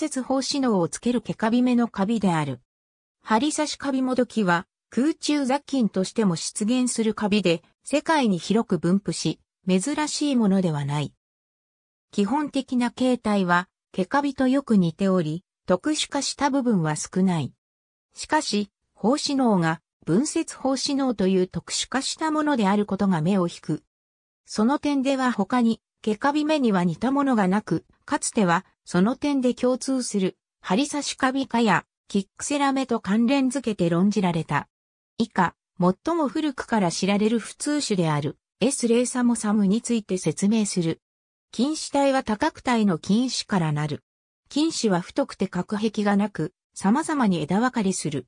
接法子能をつける毛カビめのカビである。針刺しカビもどきは空中雑菌としても出現するカビで世界に広く分布し、珍しいものではない。基本的な形態は毛カビとよく似ており、特殊化した部分は少ない。しかし、法子能が分節法子能という特殊化したものであることが目を引く。その点では他に毛カビ目には似たものがなく、かつてはその点で共通するハリサシカビ科やキックセラメと関連づけて論じられた。以下、最も古くから知られる普通種である S レーサモサムについて説明する。菌糸体は多角体の菌糸からなる。菌糸は太くて隔壁がなく、様々に枝分かれする。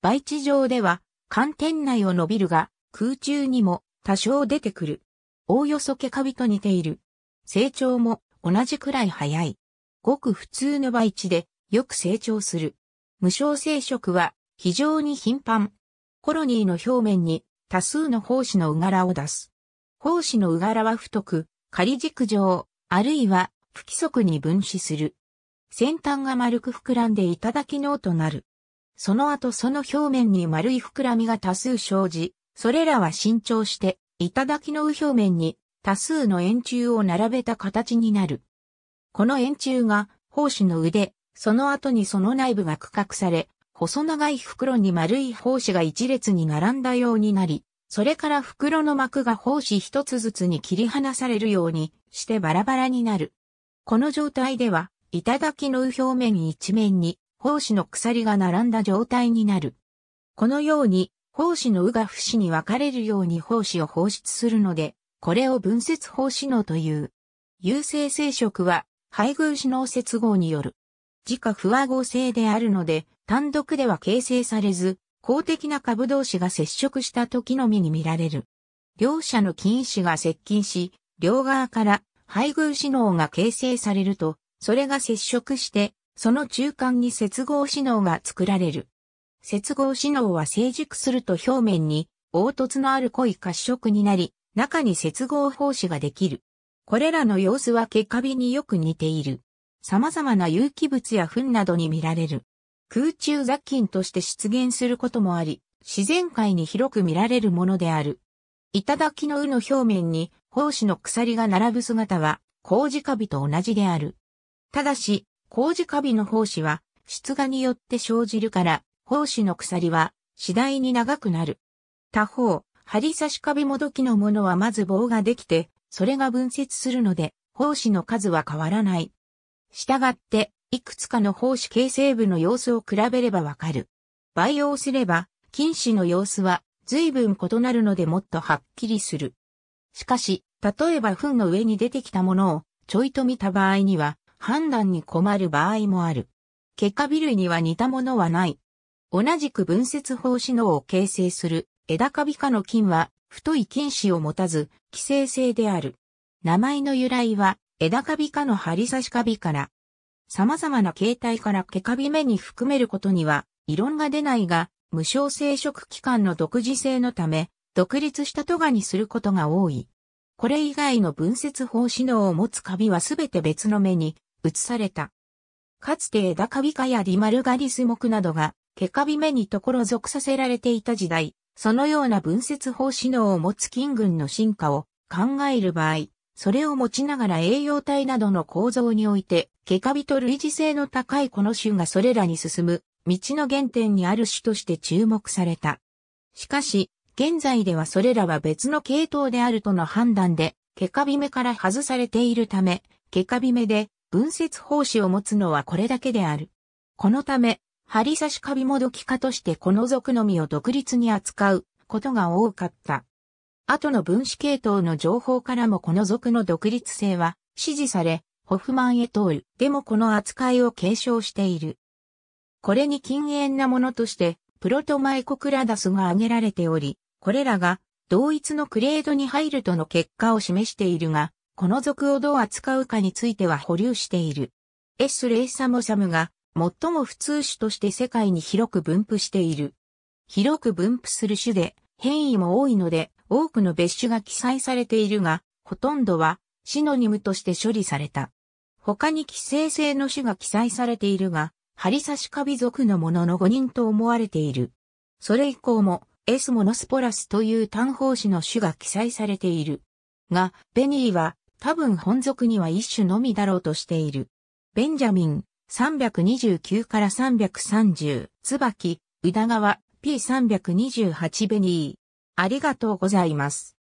培地上では、寒天内を伸びるが、空中にも多少出てくる。おおよそケカビと似ている。成長も同じくらい早い。ごく普通の培地でよく成長する。無償生殖は非常に頻繁。コロニーの表面に多数の胞子のうがらを出す。胞子のうがらは太く、仮軸状、あるいは不規則に分子する。先端が丸く膨らんでいただきのとなる。その後その表面に丸い膨らみが多数生じ、それらは伸長して、頂きの表面に多数の円柱を並べた形になる。この円柱が、胞子の腕、その後にその内部が区画され、細長い袋に丸い胞子が一列に並んだようになり、それから袋の膜が胞子一つずつに切り離されるようにしてバラバラになる。この状態では、頂の表面一面に胞子の鎖が並んだ状態になる。このように、胞子のうが不死に分かれるように胞子を放出するので、これを分節法指能という。有性生殖は配偶指能接合による。自家不和合性であるので、単独では形成されず、公的な株同士が接触した時のみに見られる。両者の菌糸が接近し、両側から配偶指能が形成されると、それが接触して、その中間に接合指能が作られる。接合指能は成熟すると表面に凹凸のある濃い褐色になり、中に接合胞子ができる。これらの様子は結果ビによく似ている。様々な有機物や糞などに見られる。空中雑菌として出現することもあり、自然界に広く見られるものである。頂のうの表面に胞子の鎖が並ぶ姿は、麹カビと同じである。ただし、麹カビの胞子は、出芽によって生じるから、胞子の鎖は次第に長くなる。他方、針刺し壁もどきのものはまず棒ができて、それが分節するので、胞子の数は変わらない。したがって、いくつかの胞子形成部の様子を比べればわかる。培養すれば、菌糸の様子は随分異なるのでもっとはっきりする。しかし、例えば糞の上に出てきたものをちょいと見た場合には、判断に困る場合もある。結果微類には似たものはない。同じく分節胞子脳を形成する枝カビ科の菌は、太い菌糸を持たず、寄生性である。名前の由来は、枝カビ科の針刺しカビから。様々な形態から毛カビ目に含めることには、異論が出ないが、無償生殖期間の独自性のため、独立したトガにすることが多い。これ以外の分節法子能を持つカビはすべて別の目に移された。かつて枝カビ科やリマルガリス木などが毛カビ目にところ属させられていた時代、そのような分節法指能を持つ菌群の進化を考える場合、それを持ちながら栄養体などの構造において、ケカビと類似性の高いこの種がそれらに進む、道の原点にある種として注目された。しかし、現在ではそれらは別の系統であるとの判断で、ケカビ目から外されているため、ケカビ目で分節胞子を持つのはこれだけである。このため、針刺しカビもどき科としてこの属のみを独立に扱うことが多かった。後の分子系統の情報からもこの属の独立性は支持され、ホフマンへ通る。でもこの扱いを継承している。これに禁煙なものとして、プロトマイコクラダスが挙げられており、これらが同一のクレードに入るとの結果を示しているが、この属をどう扱うかについては保留している。S レイサモサムが最も普通種として世界に広く分布している。広く分布する種で変異も多いので多くの別種が記載されているが、ほとんどはシノニムとして処理された。他に寄生性の種が記載されているが、ハリサシカビ属のものの5人と思われている。それ以降も、エスモノスポラスという単胞種の種が記載されている。が、ベニーは、多分本属には一種のみだろうとしている。ベンジャミン、329から330、椿、宇田川、P328 ベニー。ありがとうございます。